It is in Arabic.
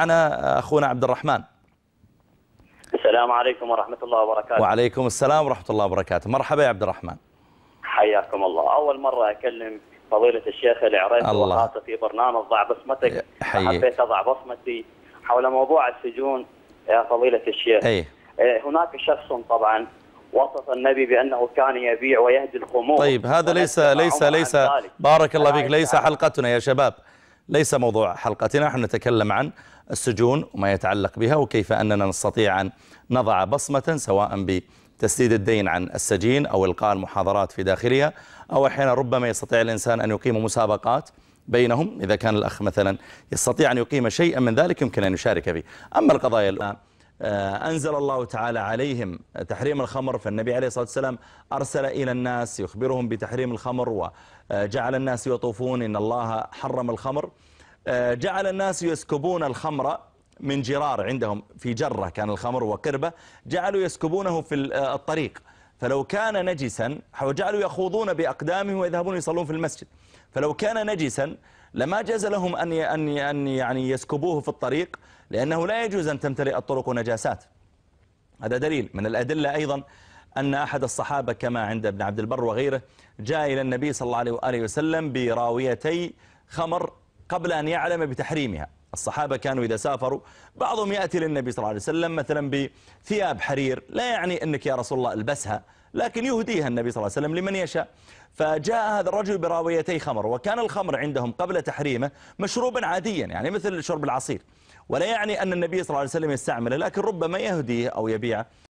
معنا أخونا عبد الرحمن السلام عليكم ورحمة الله وبركاته وعليكم السلام ورحمة الله وبركاته مرحبا يا عبد الرحمن حياكم الله أول مرة أكلم فضيلة الشيخ العريس الله في برنامج ضع بصمتك حبيت أضع بصمتي حول موضوع السجون يا فضيلة الشيخ أي. إيه، هناك شخص طبعا وصف النبي بأنه كان يبيع ويهدي الخمور طيب هذا ليس ليس ليس بارك الله فيك ليس حلقتنا يا شباب ليس موضوع حلقتنا نحن نتكلم عن السجون وما يتعلق بها وكيف أننا نستطيع أن نضع بصمة سواء بتسديد الدين عن السجين أو إلقاء المحاضرات في داخلها أو أحيانا ربما يستطيع الإنسان أن يقيم مسابقات بينهم إذا كان الأخ مثلا يستطيع أن يقيم شيئا من ذلك يمكن أن يشارك به أما القضايا الأخرى آه، أنزل الله تعالى عليهم تحريم الخمر فالنبي عليه الصلاة والسلام أرسل إلى الناس يخبرهم بتحريم الخمر وجعل الناس يطوفون إن الله حرم الخمر آه، جعل الناس يسكبون الخمر من جرار عندهم في جرة كان الخمر وقربة جعلوا يسكبونه في آه، الطريق فلو كان نجسا وجعلوا يخوضون بأقدامهم ويذهبون يصلون في المسجد فلو كان نجسا لما جاز لهم أن أن يعني يسكبوه في الطريق لأنه لا يجوز أن تمتلئ الطرق نجاسات هذا دليل من الأدلة أيضا أن أحد الصحابة كما عند ابن عبد البر وغيره جاء إلى النبي صلى الله عليه وسلم براويتي خمر قبل أن يعلم بتحريمها الصحابة كانوا إذا سافروا بعضهم يأتي للنبي صلى الله عليه وسلم مثلا بثياب حرير لا يعني أنك يا رسول الله البسها لكن يهديها النبي صلى الله عليه وسلم لمن يشاء فجاء هذا الرجل براويتي خمر وكان الخمر عندهم قبل تحريمه مشروبا عاديا يعني مثل شرب العصير ولا يعني أن النبي صلى الله عليه وسلم يستعمله لكن ربما يهديه أو يبيعه